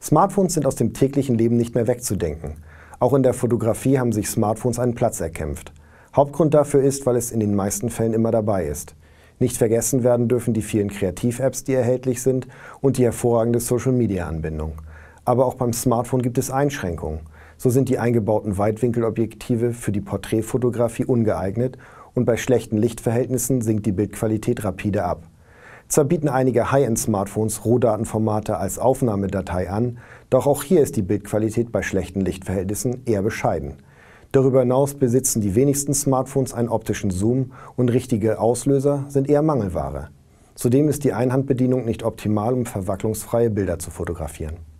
Smartphones sind aus dem täglichen Leben nicht mehr wegzudenken. Auch in der Fotografie haben sich Smartphones einen Platz erkämpft. Hauptgrund dafür ist, weil es in den meisten Fällen immer dabei ist. Nicht vergessen werden dürfen die vielen Kreativ-Apps, die erhältlich sind, und die hervorragende Social-Media-Anbindung. Aber auch beim Smartphone gibt es Einschränkungen. So sind die eingebauten Weitwinkelobjektive für die Porträtfotografie ungeeignet und bei schlechten Lichtverhältnissen sinkt die Bildqualität rapide ab. Zwar bieten einige High-End-Smartphones Rohdatenformate als Aufnahmedatei an, doch auch hier ist die Bildqualität bei schlechten Lichtverhältnissen eher bescheiden. Darüber hinaus besitzen die wenigsten Smartphones einen optischen Zoom und richtige Auslöser sind eher Mangelware. Zudem ist die Einhandbedienung nicht optimal, um verwacklungsfreie Bilder zu fotografieren.